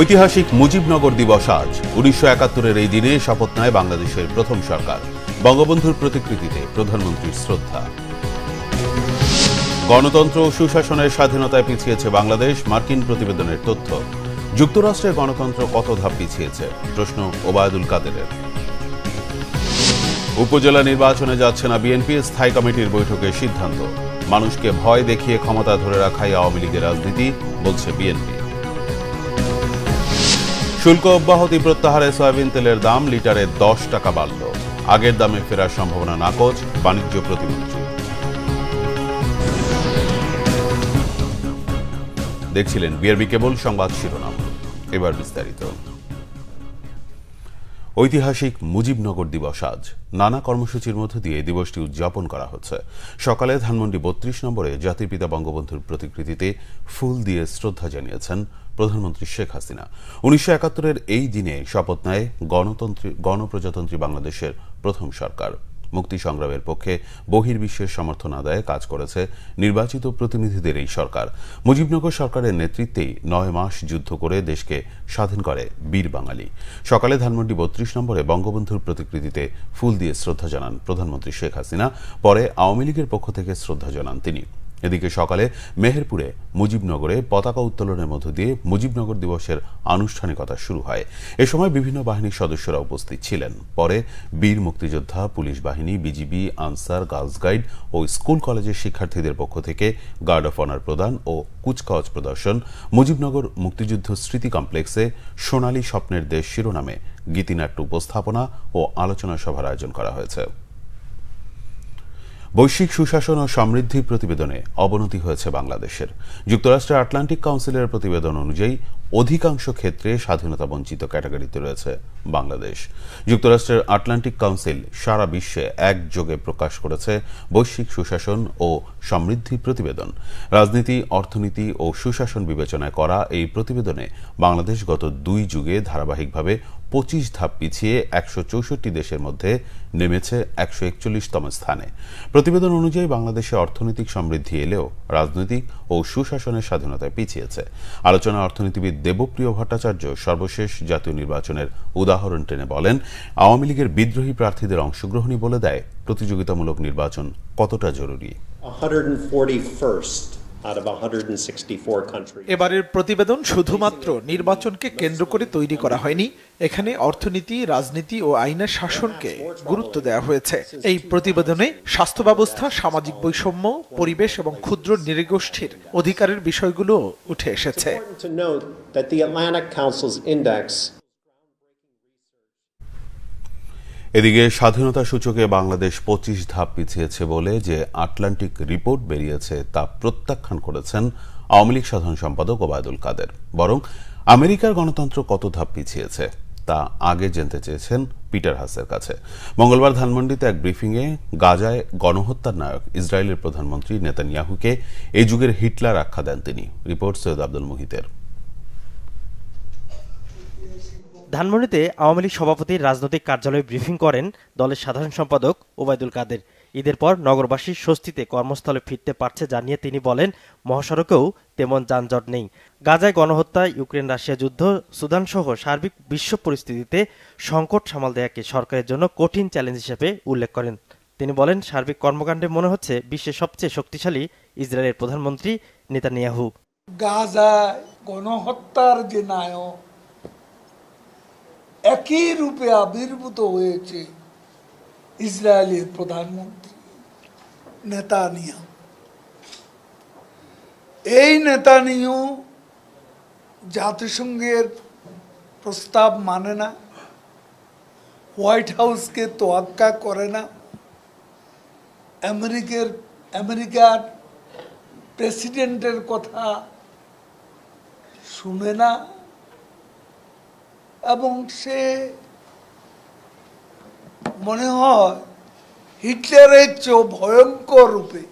ঐতিহাসিক মুজিবনগর দিবস আজ উনিশশো একাত্তরের এই দিনে শপথ নেয় বাংলাদেশের প্রথম সরকার বঙ্গবন্ধুর প্রতিকৃতিতে প্রধানমন্ত্রীর শ্রদ্ধা গণতন্ত্র ও সুশাসনের স্বাধীনতায় পিছিয়েছে বাংলাদেশ মার্কিন প্রতিবেদনের তথ্য যুক্তরাষ্ট্রে গণতন্ত্র কত ধাপ পিছিয়েছে প্রশ্ন ওবায়দুল কাদেরের উপজেলা নির্বাচনে যাচ্ছে না বিএনপি স্থায়ী কমিটির বৈঠকে সিদ্ধান্ত মানুষকে ভয় দেখিয়ে ক্ষমতা ধরে রাখাই আওয়ামী লীগের রাজনীতি বলছে বিএনপি শুল্ক অব্যাহতি প্রত্যাহারে সয়াবিন তেলের দাম লিটারে দশ টাকা বাড়ল আগের দামে ফেরার সম্ভাবনা নাকচ বাণিজ্য প্রতিমন্ত্রী দেখছিলেন বিআরবি কেবল সংবাদ শিরোনাম এবার বিস্তারিত ঐতিহাসিক মুজিবনগর দিবস আজ নানা কর্মসূচির মধ্য দিয়ে দিবসটি উদযাপন করা হচ্ছে সকালে ধানমন্ডি বত্রিশ নম্বরে জাতির পিতা বঙ্গবন্ধুর প্রতিকৃতিতে ফুল দিয়ে শ্রদ্ধা জানিয়েছেন প্রধানমন্ত্রী শেখ হাসিনা উনিশশো একাত্তরের এই দিনে শপথ নেয় গণতন্ত্রী গণপ্রজাতন্ত্রী বাংলাদেশের প্রথম সরকার মুক্তি সংগ্রামের পক্ষে বহির্বিশ্বের সমর্থন আদায়ে কাজ করেছে নির্বাচিত প্রতিনিধিদের এই সরকার মুজিবনগর সরকারের নেতৃত্বেই নয় মাস যুদ্ধ করে দেশকে স্বাধীন করে বীর বাঙালি সকালে ধানমন্ডি বত্রিশ নম্বরে বঙ্গবন্ধুর প্রতিকৃতিতে ফুল দিয়ে শ্রদ্ধা জানান প্রধানমন্ত্রী শেখ হাসিনা পরে আওয়ামী লীগের পক্ষ থেকে শ্রদ্ধা জানান তিনি এদিকে সকালে মেহেরপুরে মুজিবনগরে পতাকা উত্তোলনের মধ্য দিয়ে মুজিবনগর দিবসের আনুষ্ঠানিকতা শুরু হয় এ সময় বিভিন্ন বাহিনীর সদস্যরা উপস্থিত ছিলেন পরে বীর মুক্তিযোদ্ধা পুলিশ বাহিনী বিজিবি আনসার গার্লস গাইড ও স্কুল কলেজের শিক্ষার্থীদের পক্ষ থেকে গার্ড অফ অনার প্রদান ও কুচকাওয়াজ প্রদর্শন মুজিবনগর মুক্তিযুদ্ধ স্মৃতি কমপ্লেক্সে সোনালী স্বপ্নের দেশ শিরোনামে গীতিনাট্য উপস্থাপনা ও আলোচনা সভার আয়োজন করা হয়েছে বৈশ্বিক সুশাসন ও সমৃদ্ধি প্রতিবেদনে অবনতি হয়েছে বাংলাদেশের যুক্তরাষ্ট্রের আটলান্টিক কাউন্সিলের প্রতিবেদন অনুযায়ী অধিকাংশ ক্ষেত্রে স্বাধীনতা বঞ্চিত ক্যাটাগরিতে রয়েছে বাংলাদেশ যুক্তরাষ্ট্রের আটলান্টিক কাউন্সিল সারা বিশ্বে একযোগে প্রকাশ করেছে বৈশ্বিক সুশাসন ও সমৃদ্ধি প্রতিবেদন রাজনীতি অর্থনীতি ও সুশাসন বিবেচনায় করা এই প্রতিবেদনে বাংলাদেশ গত দুই যুগে ধারাবাহিকভাবে পঁচিশ ধাপ পিছিয়ে একশো চৌষট্টি দেশের মধ্যে নেমেছে একশো একচল্লিশতম স্থানে প্রতিবেদন অনুযায়ী বাংলাদেশে অর্থনৈতিক সমৃদ্ধি এলেও রাজনৈতিক ও সুশাসনের স্বাধীনতায় পিছিয়েছে আলোচনা অর্থনীতিবিদ দেবপ্রিয় ভট্টাচার্য সর্বশেষ জাতীয় নির্বাচনের উদাহরণ টেনে বলেন আওয়ামী লীগের বিদ্রোহী প্রার্থীদের অংশগ্রহণই বলে দেয় প্রতিযোগিতামূলক নির্বাচন কতটা জরুরি 141st এবারের প্রতিবেদন শুধুমাত্র নির্বাচনকে কেন্দ্র করে তৈরি করা হয়নি এখানে অর্থনীতি রাজনীতি ও আইনের শাসনকে গুরুত্ব দেওয়া হয়েছে এই প্রতিবেদনে স্বাস্থ্য ব্যবস্থা সামাজিক বৈষম্য পরিবেশ এবং ক্ষুদ্র নৃগোষ্ঠীর অধিকারের বিষয়গুলো উঠে এসেছে এদিকে স্বাধীনতা সূচকে বাংলাদেশ পঁচিশ ধাপ পিছিয়েছে বলে যে আটলান্টিক রিপোর্ট বেরিয়েছে তা প্রত্যাখ্যান করেছেন আওয়ামী লীগ সাধারণ সম্পাদক ওবায়দুল কাদের বরং আমেরিকার গণতন্ত্র কত ধাপ পিছিয়েছে তা আগে জানতে চেয়েছেন পিটার হাসের কাছে মঙ্গলবার ধানমন্ডিতে এক ব্রিফিংয়ে গাজায় গণহত্যার নায়ক ইসরায়েলের প্রধানমন্ত্রী নেতানিয়াহুকে এই যুগের হিটলার আখ্যা দেন তিনি রিপোর্ট সৈয়দ আব্দুল মুহিতের ধানমন্ডিতে আওয়ামী লীগ সভাপতির রাজনৈতিক কার্যালয়ে ব্রিফিং করেন দলের সাধারণ সম্পাদক ওবায়দুল কাদের ঈদের পর নগরবাসী স্বস্তিতে কর্মস্থলে ফিরতে পারছে জানিয়ে তিনি বলেন মহাসড়কেও তেমন যানজট নেই গাজায় গণহত্যা ইউক্রেন রাশিয়া যুদ্ধ সুদানসহ সার্বিক বিশ্ব পরিস্থিতিতে সংকট সামাল দেয়াকে সরকারের জন্য কঠিন চ্যালেঞ্জ হিসেবে উল্লেখ করেন তিনি বলেন সার্বিক কর্মকাণ্ডে মনে হচ্ছে বিশ্বের সবচেয়ে শক্তিশালী ইসরায়েলের প্রধানমন্ত্রী নেতানিয়াহু গাজা গণহত্যার যে নায়ক একই রূপে আবির্ভূত হয়েছে ইসরায়েলের প্রধানমন্ত্রী নেতানিয়া এই নেতানিও জাতিসংঘের প্রস্তাব মানে না হোয়াইট হাউসকে তোয়াক্কা করে না আমেরিকার আমেরিকার প্রেসিডেন্টের কথা শুনে না এবং সে মনে হয় হিটলারের চেয়েও ভয়ঙ্কর রূপে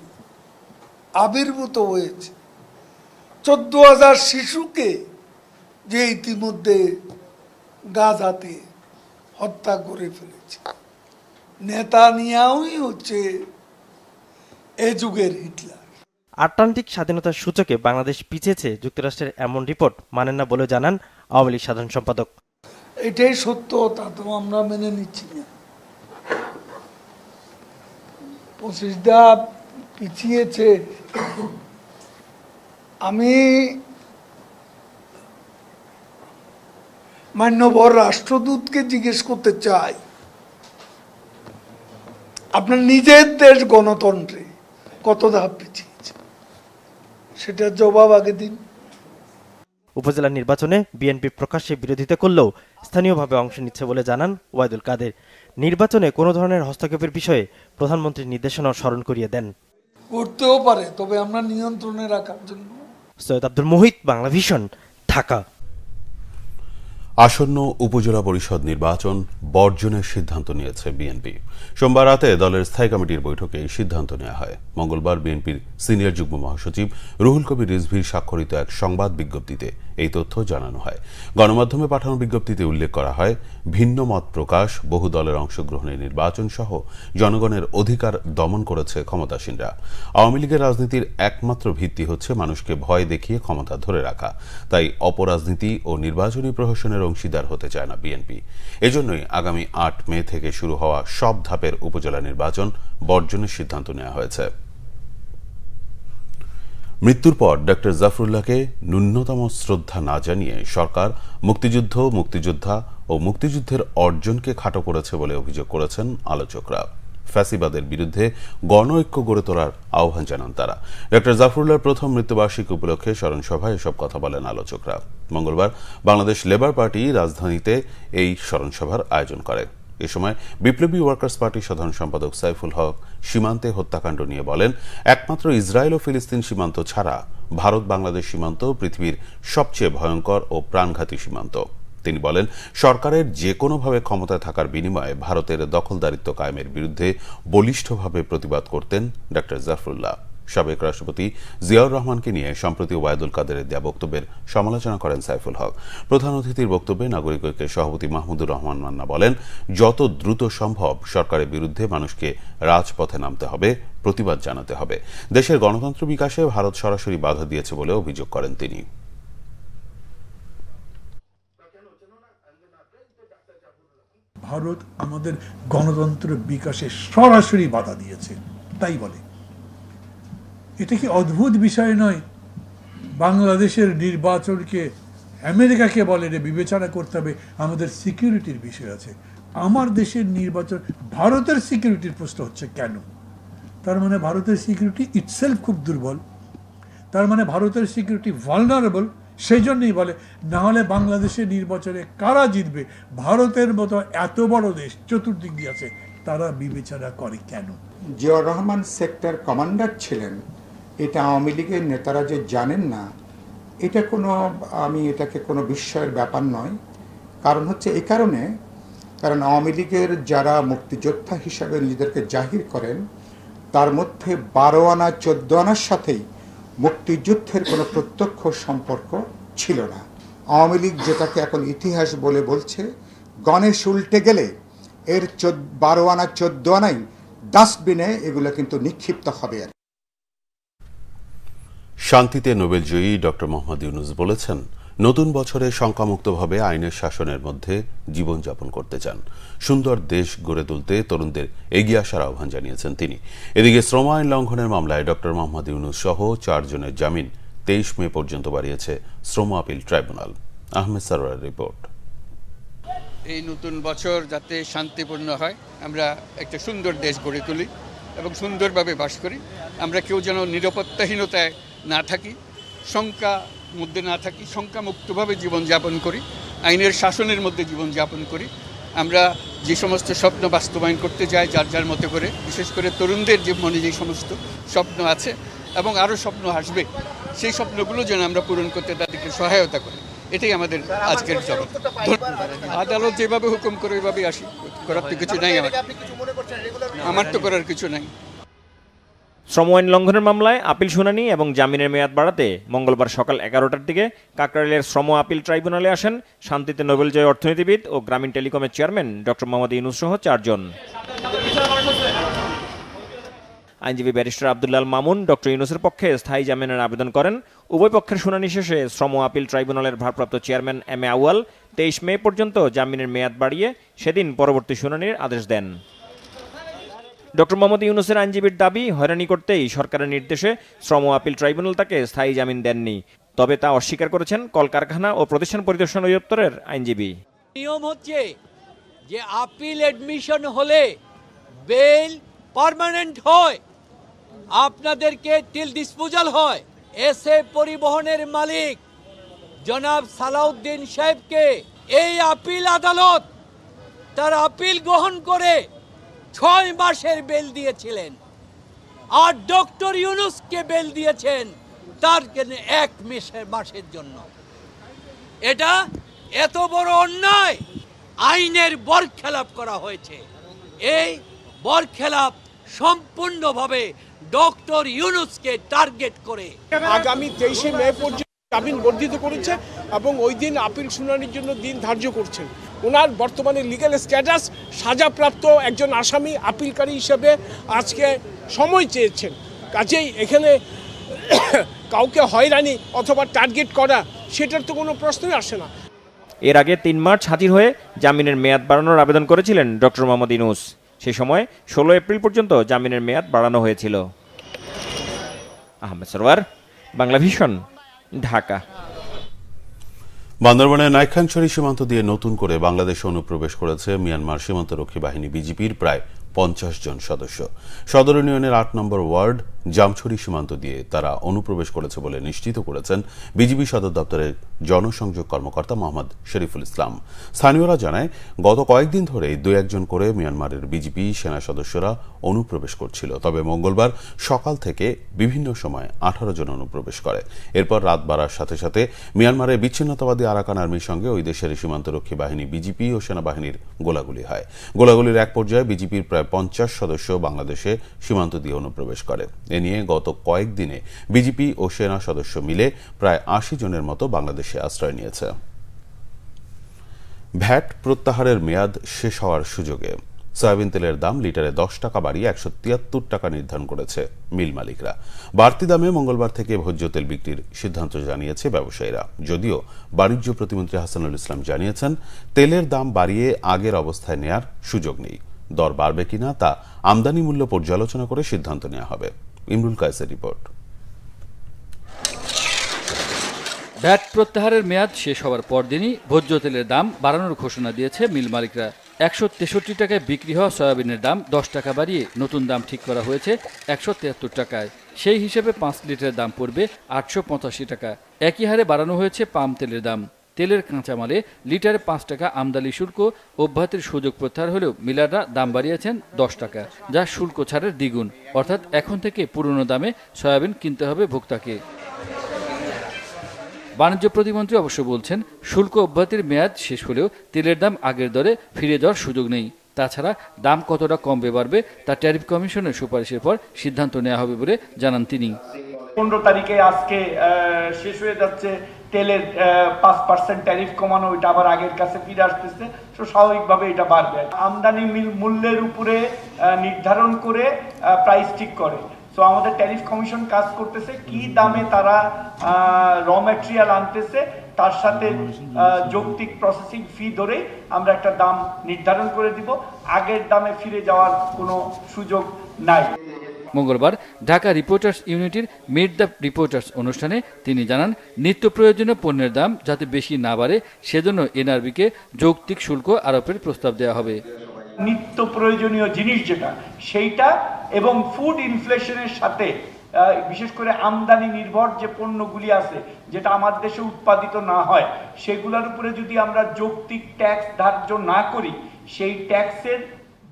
আবির্ভূত হয়েছে চোদ্দ হাজার শিশুকে যে ইতিমধ্যে গাজাতে হত্যা করে ফেলেছে নেতা হচ্ছে এ যুগের হিটলার আটলান্টিক স্বাধীনতার সূচকে বাংলাদেশ পিছেছে যুক্তরাষ্ট্রের এমন রিপোর্ট মানেন না বলে জানান আওয়ামী লীগ সাধারণ সম্পাদক এটাই সত্য তা তো আমরা মেনে নিচ্ছি না পঁচিশটা পিছিয়েছে আমি মান্যবর রাষ্ট্রদূতকে জিজ্ঞেস করতে চাই আপনার নিজের দেশ গণতন্ত্রে কত ধাপ পিছিয়েছে সেটার জবাব আগে দিন উপজেলা নির্বাচনে বিএনপি প্রকাশ্যে বিরোধিতা করলেও স্থানীয়ভাবে অংশ নিচ্ছে বলে জানান ওয়াইদুল কাদের নির্বাচনে কোনো ধরনের হস্তক্ষেপের বিষয়ে প্রধানমন্ত্রীর নির্দেশনা স্মরণ করিয়ে দেন করতেও পারে তবে আমরা নিয়ন্ত্রণে রাখার জন্য সৈয়দ আব্দুল মোহিত বাংলা ভিশন ঢাকা আসন্ন উপজেলা পরিষদ নির্বাচন বর্জনের সিদ্ধান্ত নিয়েছে বিএনপি সোমবার রাতে দলের স্থায়ী কমিটির বৈঠকে এই সিদ্ধান্ত নেওয়া হয় মঙ্গলবার বিএনপির সিনিয়র যুগ্ম মহাসচিব রুহুল কবির রিজভির স্বাক্ষরিত এক সংবাদ বিজ্ঞপ্তিতে এই তথ্য জানানো হয় গণমাধ্যমে পাঠানো বিজ্ঞপ্তিতে উল্লেখ করা হয় ভিন্ন মত প্রকাশ বহু দলের অংশগ্রহণের নির্বাচন সহ জনগণের অধিকার দমন করেছে ক্ষমতাসীনরা আওয়ামী লীগের রাজনীতির একমাত্র ভিত্তি হচ্ছে মানুষকে ভয় দেখিয়ে ক্ষমতা ধরে রাখা তাই অপরাজনীতি ও নির্বাচনী প্রহসনের অংশীদার হতে চায় না বিএনপি এজন্যই আগামী আট মে থেকে শুরু হওয়া সব ধাপের উপজেলা নির্বাচন বর্জনের সিদ্ধান্ত নেওয়া হয়েছে মৃত্যুর পর ডক্টর জাফরুল্লাহকে ন্যূনতম শ্রদ্ধা না জানিয়ে সরকার মুক্তিযুদ্ধ মুক্তিযোদ্ধা ও মুক্তিযুদ্ধের অর্জনকে খাটো করেছে বলে অভিযোগ করেছেন আলোচকরা ফ্যাসিবাদের বিরুদ্ধে গণঐক্য গড়ে তোলার আহ্বান জানান তারা ডক্টর জাফরুল্লাহর প্রথম মৃত্যুবার্ষিকী উপলক্ষে স্মরণসভায় এসব কথা বলেন আলোচকরা মঙ্গলবার বাংলাদেশ লেবার পার্টি রাজধানীতে এই স্মরণসভার আয়োজন করে এ সময় বিপ্লবী ওয়ার্কার্স পার্টির সাধারণ সম্পাদক সাইফুল হক সীমান্তে হত্যাকাণ্ড নিয়ে বলেন একমাত্র ইসরায়েল ও ফিলিস্তিন সীমান্ত ছাড়া ভারত বাংলাদেশ সীমান্ত পৃথিবীর সবচেয়ে ভয়ঙ্কর ও প্রাণঘাতী সীমান্ত তিনি বলেন সরকারের যে কোনোভাবে ক্ষমতায় থাকার বিনিময়ে ভারতের দখলদারিত্ব কায়েমের বিরুদ্ধে বলিষ্ঠভাবে প্রতিবাদ করতেন ড জাফরুল্লাহ সাবেক রাষ্ট্রপতি জিয়াউর রহমানকে নিয়ে সম্প্রতি ওয়াইদুল কাদেরের দেয়া বক্তব্যের সমালোচনা করেন সাইফুল হক প্রধান অতিথির বক্তব্যে নাগরিক ঐক্যের সভাপতি মাহমুদুর রহমান মান্না বলেন যত দ্রুত সম্ভব সরকারের বিরুদ্ধে মানুষকে রাজপথে নামতে হবে প্রতিবাদ জানাতে হবে দেশের গণতন্ত্র বিকাশে ভারত সরাসরি বাধা দিয়েছে বলে অভিযোগ করেন তিনি ভারত আমাদের গণতন্ত্র বিকাশে সরাসরি বাধা দিয়েছে তাই বলে এটা কি অদ্ভুত বিষয় নয় বাংলাদেশের নির্বাচনকে আমেরিকাকে বলে রে বিবেচনা করতে হবে আমাদের সিকিউরিটির বিষয় আছে আমার দেশের নির্বাচন ভারতের সিকিউরিটির প্রশ্ন হচ্ছে কেন তার মানে ভারতের সিকিউরিটি ইটসেলফ খুব দুর্বল তার মানে ভারতের সিকিউরিটি ভালনারেবল সেই জন্যই বলে নাহলে বাংলাদেশের নির্বাচনে কারা জিতবে ভারতের মতো এত বড় দেশ চতুর্দিক দিয়ে আছে তারা বিবেচনা করে কেন জিয়াউর রহমান সেক্টর কমান্ডার ছিলেন এটা আওয়ামী লীগের নেতারা যে জানেন না এটা কোনো আমি এটাকে কোনো বিস্ময়ের ব্যাপার নয় কারণ হচ্ছে এই কারণে কারণ আওয়ামী লীগের যারা মুক্তিযোদ্ধা হিসাবে নিজেদেরকে জাহির করেন তার মধ্যে বারো আনা চোদ্দ আনার সাথেই মুক্তিযুদ্ধের কোনো প্রত্যক্ষ সম্পর্ক ছিল না আওয়ামী লীগ যেটাকে এখন ইতিহাস বলে বলছে গণেশ উল্টে গেলে এর চোদ্দ বারো আনা চোদ্দ আনাই ডাস্টবিনে এগুলো কিন্তু নিক্ষিপ্ত হবে আর শান্তিতে নোবেলজয়ী ডক্টর মোহাম্মদ ইউনুস বলেছেন নতুন বছরে শঙ্কামুক্তভাবে আইনের শাসনের মধ্যে জীবনযাপন করতে চান সুন্দর দেশ গড়ে তুলতে তরুণদের এগিয়ে আসার আহ্বান জানিয়েছেন তিনি এদিকে শ্রম আইন লঙ্ঘনের মামলায় ডক্টর মোহাম্মদ ইউনুস সহ চারজনের জামিন তেইশ মে পর্যন্ত বাড়িয়েছে শ্রম appeal tribunal Ahmed Sarwar report এই নতুন বছর যাতে শান্তিপূর্ণ হয় আমরা একটা সুন্দর দেশ গড়ে তুলি এবং সুন্দরভাবে বাস করি আমরা কেউ যেন নিরাপত্তাহীনতায় না থাকি শঙ্কা মধ্যে না থাকি শঙ্কামুক্তভাবে জীবনযাপন করি আইনের শাসনের মধ্যে জীবনযাপন করি আমরা যে সমস্ত স্বপ্ন বাস্তবায়ন করতে যাই যার যার মতো করে বিশেষ করে তরুণদের যে মনে যে সমস্ত স্বপ্ন আছে এবং আরও স্বপ্ন আসবে সেই স্বপ্নগুলো যেন আমরা পূরণ করতে তাদেরকে সহায়তা করি এটাই আমাদের আজকের জগৎ আদালত যেভাবে হুকুম করে ওইভাবেই আসি করার তো কিছু নাই আমার আমার তো মানে করার কিছু নাই শ্রম আইন লঙ্ঘনের মামলায় আপিল শুনানি এবং জামিনের মেয়াদ বাড়াতে মঙ্গলবার সকাল এগারোটার দিকে কাকরাইলের শ্রম আপিল ট্রাইব্যুনালে আসেন শান্তিতে জয় অর্থনীতিবিদ ও গ্রামীণ টেলিকমের চেয়ারম্যান ডক্টর মোহাম্মদ ইনুস সহ চারজন আইনজীবী ব্যারিস্টার আবদুল্লাল মামুন ডক্টর ইনুসের পক্ষে স্থায়ী জামিনের আবেদন করেন উভয় পক্ষের শুনানি শেষে শ্রম আপিল ট্রাইব্যুনালের ভারপ্রাপ্ত চেয়ারম্যান এম এ আউয়াল তেইশ মে পর্যন্ত জামিনের মেয়াদ বাড়িয়ে সেদিন পরবর্তী শুনানির আদেশ দেন ডক্টর মোহাম্মদ ইউনুসের আইনজীবীর দাবি হয়রানি করতেই সরকারের নির্দেশে শ্রম আপিল ট্রাইব্যুনাল তাকে স্থায়ী জামিন দেননি তবে তা অস্বীকার করেছেন কলকারখানা ও প্রতিষ্ঠান পরিদর্শন অধিদপ্তরের আইনজীবী নিয়ম হচ্ছে যে আপিল অ্যাডমিশন হলে বেল পার্মানেন্ট হয় আপনাদেরকে টিল ডিসপোজাল হয় এস এ পরিবহনের মালিক জনাব সালাউদ্দিন সাহেবকে এই আপিল আদালত তার আপিল গ্রহণ করে ছয় মাসের বেল দিয়েছিলেন আর ডক্টর ইউনুসকে বেল দিয়েছেন তার এক মেসের মাসের জন্য এটা এত বড় অন্যায় আইনের বরখেলাপ করা হয়েছে এই বরখেলাপ সম্পূর্ণভাবে ডক্টর ইউনুসকে টার্গেট করে আগামী তেইশে মে পর্যন্ত জামিন বর্ধিত করেছে এবং ওই দিন আপিল শুনানির জন্য দিন ধার্য করছেন ওনার বর্তমানে লিগ্যাল স্ট্যাটাস সাজাপ্রাপ্ত একজন আসামি আপিলকারী হিসেবে আজকে সময় চেয়েছেন কাজেই এখানে কাউকে হয়রানি অথবা টার্গেট করা সেটার তো কোনো প্রশ্নই আসে না এর আগে তিন মার্চ হাজির হয়ে জামিনের মেয়াদ বাড়ানোর আবেদন করেছিলেন ডক্টর মোহাম্মদ ইনুস সে সময় ষোলো এপ্রিল পর্যন্ত জামিনের মেয়াদ বাড়ানো হয়েছিল আহমেদ সরোয়ার বাংলা ভিশন ঢাকা বান্দরবানের নাইখানছড়ি সীমান্ত দিয়ে নতুন করে বাংলাদেশে অনুপ্রবেশ করেছে মিয়ানমার সীমান্তরক্ষী বাহিনী বিজিপির প্রায় পঞ্চাশ জন সদস্য সদর ইউনিয়নের আট নম্বর ওয়ার্ড জামছড়ি সীমান্ত দিয়ে তারা অনুপ্রবেশ করেছে বলে নিশ্চিত করেছেন বিজিবি সদর দপ্তরের জনসংযোগ কর্মকর্তা মোহাম্মদ শরীফুল ইসলাম স্থানীয়রা জানায় গত কয়েকদিন ধরে দু একজন করে মিয়ানমারের বিজিবি সেনা সদস্যরা অনুপ্রবেশ করছিল তবে মঙ্গলবার সকাল থেকে বিভিন্ন সময় আঠারো জন অনুপ্রবেশ করে এরপর রাত বাড়ার সাথে সাথে মিয়ানমারের বিচ্ছিন্নতাবাদী আরাকান আর্মির সঙ্গে ওই দেশের সীমান্তরক্ষী বাহিনী বিজিপি ও সেনাবাহিনীর গোলাগুলি হয় গোলাগুলির এক পর্যায়ে বিজিপির প্রায় পঞ্চাশ সদস্য বাংলাদেশে সীমান্ত দিয়ে অনুপ্রবেশ করে এ নিয়ে গত কয়েকদিনে বিজেপি ও সেনা সদস্য মিলে প্রায় আশি জনের মতো বাংলাদেশে আশ্রয় নিয়েছে ভ্যাট প্রত্যাহারের মেয়াদ শেষ হওয়ার সুযোগে সয়াবিন তেলের দাম লিটারে দশ টাকা বাড়িয়ে একশো তিয়াত্তর টাকা নির্ধারণ করেছে মিল মালিকরা বাড়তি দামে মঙ্গলবার থেকে ভোজ্য তেল বিক্রির সিদ্ধান্ত জানিয়েছে ব্যবসায়ীরা যদিও বাণিজ্য প্রতিমন্ত্রী হাসানুল ইসলাম জানিয়েছেন তেলের দাম বাড়িয়ে আগের অবস্থায় নেয়ার সুযোগ নেই দর বাড়বে কিনা তা আমদানি মূল্য পর্যালোচনা করে সিদ্ধান্ত নেওয়া হবে ইমরুল কায়সের রিপোর্ট ভ্যাট প্রত্যাহারের মেয়াদ শেষ হওয়ার পরদিনই ভোজ্য তেলের দাম বাড়ানোর ঘোষণা দিয়েছে মিল মালিকরা একশো তেষট্টি টাকায় বিক্রি হওয়া সয়াবিনের দাম দশ টাকা বাড়িয়ে নতুন দাম ঠিক করা হয়েছে একশো তিয়াত্তর টাকায় সেই হিসেবে পাঁচ লিটারের দাম পড়বে আটশো পঁচাশি টাকা একই হারে বাড়ানো হয়েছে পাম তেলের দাম তেলের কাঁচামালে লিটারে পাঁচ টাকা আমদানি শুল্ক অব্যাহতির সুযোগ প্রত্যাহার হলেও মিলাররা দাম বাড়িয়েছেন দশ টাকা যা শুল্ক ছাড়ের দ্বিগুণ অর্থাৎ এখন থেকে পুরনো দামে সয়াবিন কিনতে হবে ভোক্তাকে বাণিজ্য প্রতিমন্ত্রী অবশ্য বলছেন শুল্ক অব্যাহতির মেয়াদ শেষ হলেও তেলের দাম আগের দরে ফিরে যাওয়ার সুযোগ নেই তাছাড়া দাম কতটা কমবে বাড়বে তা ট্যারিফ কমিশনের সুপারিশের পর সিদ্ধান্ত নেওয়া হবে বলে জানান তিনি পনেরো তারিখে আজকে শেষ হয়ে যাচ্ছে তেলের পাঁচ পার্সেন্ট ট্যারিফ কমানো ওইটা আবার আগের কাছে ফিরে আসতেছে তো স্বাভাবিকভাবে এটা বাড়বে আমদানি মূল্যের উপরে নির্ধারণ করে প্রাইস ঠিক করে সো আমাদের ট্যারিফ কমিশন কাজ করতেছে কি দামে তারা র ম্যাটেরিয়াল আনতেছে তার সাথে যৌক্তিক প্রসেসিং ফি ধরেই আমরা একটা দাম নির্ধারণ করে দিব আগের দামে ফিরে যাওয়ার কোনো সুযোগ নাই মঙ্গলবার ঢাকা রিপোর্টার্স ইউনিটির মিট দ্য রিপোর্টার্স অনুষ্ঠানে তিনি জানান নিত্য প্রয়োজনীয় পণ্যের দাম যাতে বেশি না বাড়ে সেজন্য এনআরবিকে যৌক্তিক শুল্ক আরোপের প্রস্তাব দেওয়া হবে নিত্য প্রয়োজনীয় জিনিস যেটা সেইটা এবং ফুড ইনফ্লেশনের সাথে বিশেষ করে আমদানি নির্ভর যে পণ্যগুলি আছে যেটা আমাদের দেশে উৎপাদিত না হয় সেগুলোর উপরে যদি আমরা যৌক্তিক ট্যাক্স ধার্য না করি সেই ট্যাক্সের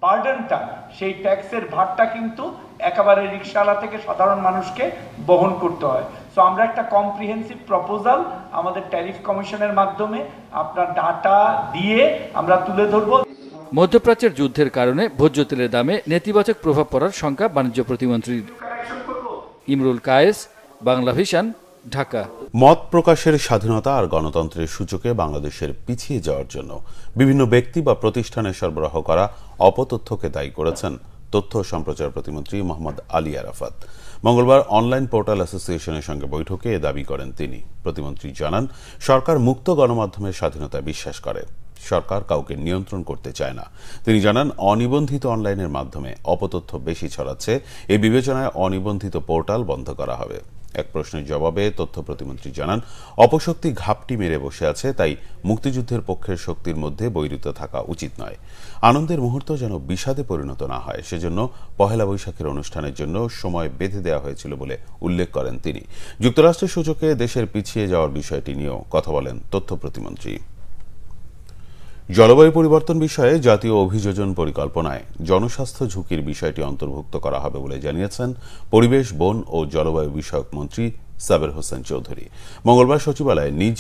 বার্ডেনটা সেই ট্যাক্সের ভারটা কিন্তু একেবারে রিক্সাওয়ালা থেকে সাধারণ মানুষকে বহন করতে হয় সো আমরা একটা কম্প্রিহেন্সিভ প্রপোজাল আমাদের ট্যারিফ কমিশনের মাধ্যমে আপনার ডাটা দিয়ে আমরা তুলে ধরব মধ্যপ্রাচ্যের যুদ্ধের কারণে ভোজ্য তেলের দামে নেতিবাচক প্রভাব পড়ার সংখ্যা বাণিজ্য প্রতিমন্ত্রীর ইমরুল কায়েস বাংলা ভিশন ঢাকা মত প্রকাশের স্বাধীনতা আর গণতন্ত্রের সূচকে বাংলাদেশের পিছিয়ে যাওয়ার জন্য বিভিন্ন ব্যক্তি বা প্রতিষ্ঠানে সরবরাহ করা অপতথ্যকে দায়ী করেছেন তথ্য সম্প্রচার প্রতিমন্ত্রী মোহাম্মদ আলী আরাফাত মঙ্গলবার অনলাইন পোর্টাল অ্যাসোসিয়েশনের সঙ্গে বৈঠকে এ দাবি করেন তিনি প্রতিমন্ত্রী জানান সরকার মুক্ত গণমাধ্যমের স্বাধীনতা বিশ্বাস করে সরকার কাউকে নিয়ন্ত্রণ করতে চায় না তিনি জানান অনিবন্ধিত অনলাইনের মাধ্যমে অপতথ্য বেশি ছড়াচ্ছে এই বিবেচনায় অনিবন্ধিত পোর্টাল বন্ধ করা হবে এক প্রশ্নের জবাবে তথ্য প্রতিমন্ত্রী জানান অপশক্তি ঘাপটি মেরে বসে আছে তাই মুক্তিযুদ্ধের পক্ষের শক্তির মধ্যে বৈরিত থাকা উচিত নয় আনন্দের মুহূর্ত যেন বিষাদে পরিণত না হয় সেজন্য পহেলা বৈশাখের অনুষ্ঠানের জন্য সময় বেঁধে দেওয়া হয়েছিল বলে উল্লেখ করেন তিনি যুক্তরাষ্ট্রের সূচকে দেশের পিছিয়ে যাওয়ার বিষয়টি নিয়েও কথা বলেন তথ্য প্রতিমন্ত্রী জলবায়ু পরিবর্তন বিষয়ে জাতীয় অভিযোজন পরিকল্পনায় জনস্বাস্থ্য ঝুঁকির বিষয়টি অন্তর্ভুক্ত করা হবে বলে জানিয়েছেন পরিবেশ বন ও জলবায়ু বিষয়ক মন্ত্রী সাবের হোসেন চৌধুরী মঙ্গলবার সচিবালয়ে নিজ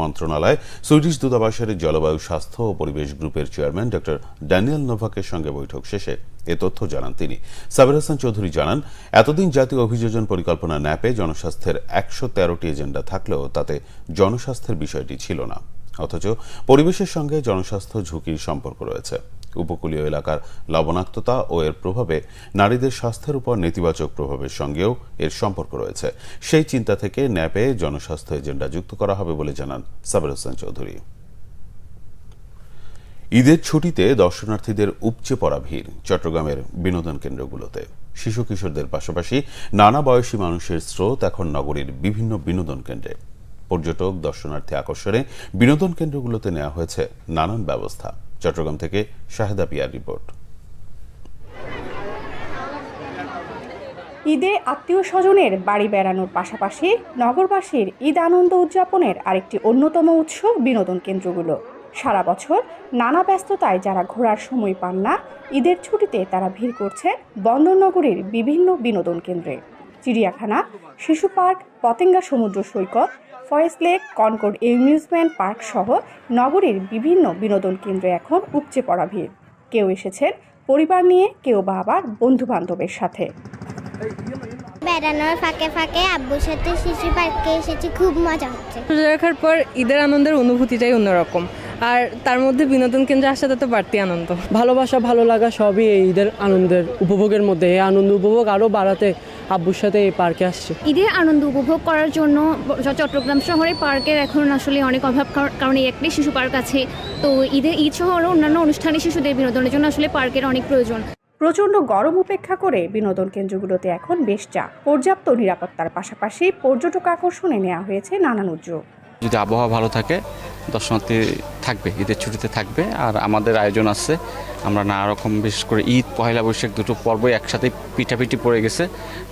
মন্ত্রণালয় সুইডিশ দূতাবাসের জলবায়ু স্বাস্থ্য ও পরিবেশ গ্রুপের চেয়ারম্যান ড ড্যানিয়েল নোভাকের সঙ্গে বৈঠক শেষে এ তথ্য জানান তিনি সাবির হাসান চৌধুরী জানান এতদিন জাতীয় অভিযোজন পরিকল্পনা ন্যাপে জনস্বাস্থ্যের একশো তেরোটি এজেন্ডা থাকলেও তাতে জনস্বাস্থ্যের বিষয়টি ছিল না অথচ পরিবেশের সঙ্গে জনস্বাস্থ্য ঝুঁকির সম্পর্ক রয়েছে উপকূলীয় এলাকার লবণাক্ততা ও এর প্রভাবে নারীদের স্বাস্থ্যের উপর নেতিবাচক প্রভাবের সঙ্গেও এর সম্পর্ক রয়েছে সেই চিন্তা থেকে ন্যাপে জনস্বাস্থ্য এজেন্ডা যুক্ত করা হবে বলে জানান সাবের হোসেন চৌধুরী ঈদের ছুটিতে দর্শনার্থীদের উপচে পড়া ভিড় চট্টগ্রামের বিনোদন কেন্দ্রগুলোতে শিশু কিশোরদের পাশাপাশি নানা বয়সী মানুষের স্রোত এখন নগরীর বিভিন্ন বিনোদন কেন্দ্রে পর্যটক দর্শনার্থী আকর্ষণে বিনোদন কেন্দ্রগুলোতে নেওয়া হয়েছে নানান ব্যবস্থা চট্টগ্রাম থেকে শাহেদা পিয়ার রিপোর্ট ঈদে আত্মীয় স্বজনের বাড়ি বেড়ানোর পাশাপাশি নগরবাসীর ঈদ আনন্দ উদযাপনের আরেকটি অন্যতম উৎস বিনোদন কেন্দ্রগুলো সারা বছর নানা ব্যস্ততায় যারা ঘোরার সময় পান না ঈদের ছুটিতে তারা ভিড় করছে বন্দরনগরীর বিভিন্ন বিনোদন কেন্দ্রে চিড়িয়াখানা শিশু পার্ক পতেঙ্গা সমুদ্র সৈকত Foy's lake Concord amusement park সহ নগরীর বিভিন্ন বিনোদন কেন্দ্রে এখন উপচে পড়া ভিড় কেউ এসেছেন পরিবার নিয়ে কেউ বা আবার বন্ধু বান্ধবের সাথে বেড়ানোর ফাঁকে ফাঁকে আব্বুর সাথে শিশু পার্কে এসেছি খুব মজা হচ্ছে রাখার পর ঈদের আনন্দের অনুভূতিটাই অন্যরকম আর তার মধ্যে বিনোদন কেন্দ্রে আসা তো বাড়তি আনন্দ ভালোবাসা ভালো লাগা সবই এই ঈদের আনন্দের উপভোগের মধ্যে এই আনন্দ উপভোগ আরও বাড়াতে আব্বুর সাথে এই পার্কে আসছে ঈদের আনন্দ উপভোগ করার জন্য চট্টগ্রাম শহরে পার্কের এখন আসলে অনেক অভাব কারণ এই একটাই শিশু পার্ক আছে তো ঈদের ঈদ সহ অন্যান্য অনুষ্ঠানে শিশুদের বিনোদনের জন্য আসলে পার্কের অনেক প্রয়োজন প্রচণ্ড গরম উপেক্ষা করে বিনোদন কেন্দ্রগুলোতে এখন বেশ চাপ পর্যাপ্ত নিরাপত্তার পাশাপাশি পর্যটক আকর্ষণে নেওয়া হয়েছে নানান উদ্যোগ যদি আবহাওয়া ভালো থাকে দর্শনার্থী থাকবে ঈদের ছুটিতে থাকবে আর আমাদের আয়োজন আছে আমরা নানা রকম বিশেষ করে ঈদ পহেলা বৈশাখ দুটো পর্বই একসাথে পিঠাপিঠি পড়ে গেছে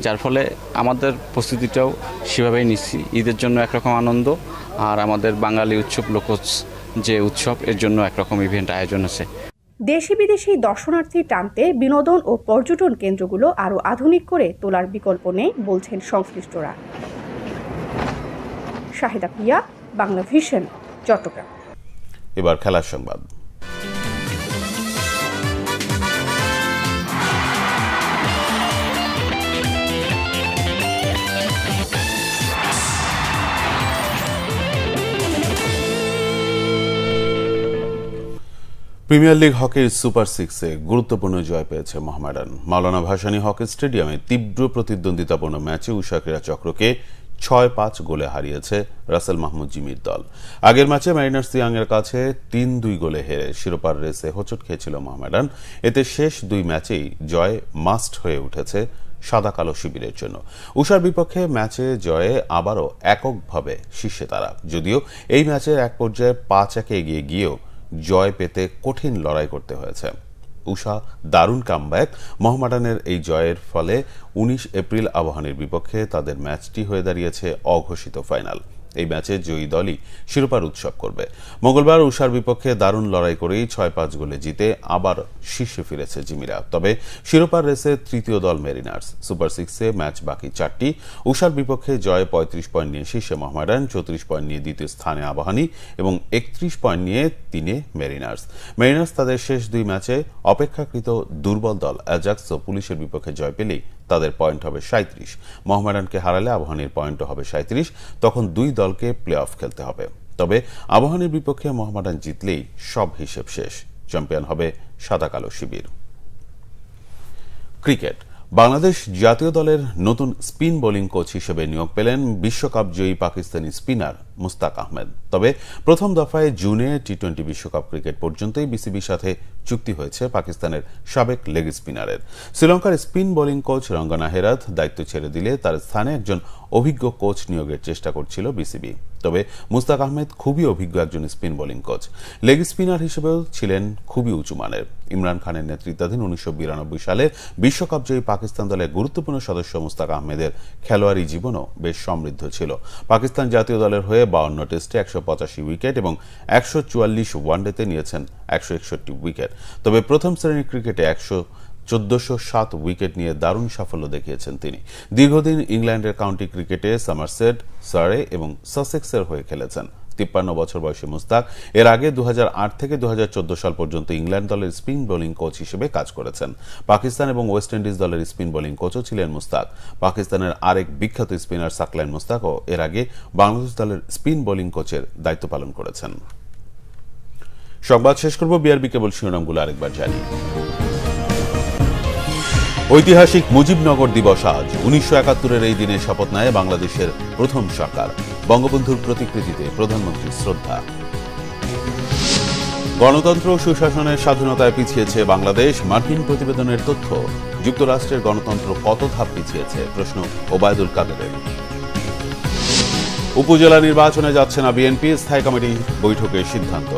যার ফলে আমাদের প্রস্তুতিটাও সেভাবেই নিচ্ছি ঈদের জন্য একরকম আনন্দ আর আমাদের বাঙালি উৎসব লোকজ যে উৎসব এর জন্য একরকম ইভেন্ট আয়োজন আছে দেশি বিদেশি দর্শনার্থী টানতে বিনোদন ও পর্যটন কেন্দ্রগুলো আরও আধুনিক করে তোলার বিকল্প নেই বলছেন সংশ্লিষ্টরা শাহিদা প্রিয়া বাংলা ভিশন চট্টগ্রাম এবার খেলার সংবাদ প্রিমিয়ার লিগ হকির সুপার সিক্সে গুরুত্বপূর্ণ জয় পেয়েছে মোহামেডান মাওলানা ভাসানী হকি স্টেডিয়ামে তীব্র প্রতিদ্বন্দ্বিতাপূর্ণ ম্যাচে উষা ক্রীড়া চক্রকে ছয় পাঁচ গোলে হারিয়েছে রাসেল মাহমুদ জিমির দল আগের ম্যাচে ম্যারিনার্স ইয়াংয়ের কাছে তিন দুই গোলে হেরে শিরোপার রেসে হোঁচট খেয়েছিল মোহামেডান এতে শেষ দুই ম্যাচেই জয় মাস্ট হয়ে উঠেছে সাদা কালো শিবিরের জন্য উষার বিপক্ষে ম্যাচে জয়ে আবারও এককভাবে শীর্ষে তারা যদিও এই ম্যাচের এক পর্যায়ে পাঁচ একে এগিয়ে গিয়েও জয় পেতে কঠিন লড়াই করতে হয়েছে উষা দারুণ কামব্যাক মোহামডানের এই জয়ের ফলে ১৯ এপ্রিল আবাহনীর বিপক্ষে তাদের ম্যাচটি হয়ে দাঁড়িয়েছে অঘোষিত ফাইনাল এই ম্যাচে জয়ী দলই শিরোপার উৎসব করবে মঙ্গলবার উষার বিপক্ষে দারুণ লড়াই করেই ছয় পাঁচ গোলে জিতে আবার শীর্ষে ফিরেছে জিমিরা তবে শিরোপার রেসে তৃতীয় দল মেরিনার্স সুপার সিক্সে ম্যাচ বাকি চারটি উষার বিপক্ষে জয় পঁয়ত্রিশ পয়েন্ট নিয়ে শীর্ষে মহামেডান চৌত্রিশ পয়েন্ট নিয়ে দ্বিতীয় স্থানে আবাহানী এবং একত্রিশ পয়েন্ট নিয়ে তিনে মেরিনার্স মেরিনার্স তাদের শেষ দুই ম্যাচে অপেক্ষাকৃত দুর্বল দল অ্যাজাক্স ও পুলিশের বিপক্ষে জয় পেলেই তাদের পয়েন্ট হবে সাঁত্রিশ মোহামেডানকে হারালে আবাহনীর পয়েন্টও হবে সাঁত্রিশ তখন দুই দলকে প্লে অফ খেলতে হবে তবে আবাহনীর বিপক্ষে মোহামেডান জিতলেই সব হিসেব শেষ চ্যাম্পিয়ন হবে সাদা কালো শিবির ক্রিকেট বাংলাদেশ জাতীয় দলের নতুন স্পিন বোলিং কোচ হিসেবে নিয়োগ পেলেন বিশ্বকাপ জয়ী পাকিস্তানি স্পিনার মুস্তাক আহমেদ তবে প্রথম দফায় জুনে টি টোয়েন্টি বিশ্বকাপ ক্রিকেট পর্যন্তই বিসিবির সাথে চুক্তি হয়েছে পাকিস্তানের সাবেক লেগ স্পিনারের শ্রীলঙ্কার spin bowling coach Rangana Herath দায়িত্ব ছেড়ে দিলে তার স্থানে একজন অভিজ্ঞ কোচ নিয়োগের চেষ্টা করছিল বিসিবি তবে মুস্তাক আহমেদ খুবই অভিজ্ঞ একজন spin bowling coach leg spinner হিসেবেও ছিলেন খুবই উঁচুমানের ইমরান খানের নেতৃত্বাধীন উনিশশো সালে বিশ্বকাপ জয়ী পাকিস্তান দলের গুরুত্বপূর্ণ সদস্য মুস্তাক আহমেদের খেলোয়াড়ি জীবনও বেশ সমৃদ্ধ ছিল পাকিস্তান জাতীয় দলের হয়ে বাউন্ন টেস্টে একশো পঁচাশি উইকেট এবং একশো চুয়াল্লিশ ওয়ানডেতে নিয়েছেন একশো একষট্টি উইকেট তবে প্রথম শ্রেণীর ক্রিকেটে একশো চোদ্দশো সাত উইকেট নিয়ে দারুণ সাফল্য দেখিয়েছেন তিনি দীর্ঘদিন ইংল্যান্ডের কাউন্টি ক্রিকেটে সামারসেট সারে এবং সাসেক্সের হয়ে খেলেছেন তিপ্পান্ন বছর বয়সী মুস্তাক এর আগে দু থেকে দু সাল পর্যন্ত ইংল্যান্ড দলের স্পিন বোলিং কোচ হিসেবে কাজ করেছেন পাকিস্তান এবং ওয়েস্ট ইন্ডিজ দলের স্পিন বোলিং কোচও ছিলেন মুস্তাক পাকিস্তানের আরেক বিখ্যাত স্পিনার সাকলাইন মুস্তাকও এর আগে বাংলাদেশ দলের স্পিন বোলিং কোচের দায়িত্ব পালন করেছেন সংবাদ শেষ করব বিআরবি কেবল শিরোনামগুলো আরেকবার জানিয়ে ঐতিহাসিক মুজিবনগর দিবস আজ উনিশশো একাত্তরের এই দিনে শপথ নেয় বাংলাদেশের প্রথম সরকার বঙ্গবন্ধুর প্রতিকৃতিতে প্রধানমন্ত্রীর শ্রদ্ধা গণতন্ত্র সুশাসনের স্বাধীনতায় পিছিয়েছে বাংলাদেশ মার্কিন প্রতিবেদনের তথ্য যুক্তরাষ্ট্রের গণতন্ত্র কত ধাপ পিছিয়েছে প্রশ্ন ওবায়দুল কাদেরের উপজেলা নির্বাচনে যাচ্ছে না বিএনপি স্থায়ী কমিটি বৈঠকের সিদ্ধান্ত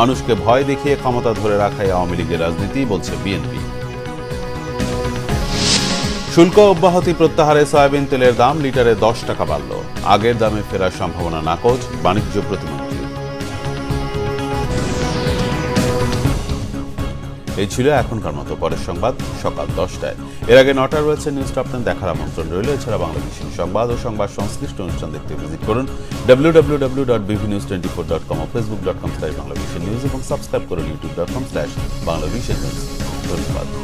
মানুষকে ভয় দেখিয়ে ক্ষমতা ধরে রাখাই আওয়ামী লীগের রাজনীতি বলছে বিএনপি শুল্ক অব্যাহতি প্রত্যাহারে সয়াবিন তেলের দাম লিটারে দশ টাকা বাড়ল আগের দামে ফেরার সম্ভাবনা নাকচ বাণিজ্য প্রতিমন্ত্রী এই ছিল এখনকার মতো পরের সংবাদ সকাল দশটায় এর আগে নটা রয়েছে নিউজটা আপনার দেখার আমন্ত্রণ রইল এছাড়া বাংলাদেশের সংবাদ ও সংবাদ সংশ্লিষ্ট অনুষ্ঠান দেখতে ভিজিট করুন W W W dot BV news twenty four dot com ও ফেসবুক ডট কম স্ল্যাশ বাংলাদেশের নিউজ এবং সাবস্ক্রাইব করুন ইউটিউব ডট কম স্ল্যাশ বাংলাদেশের নিউজ ধন্যবাদ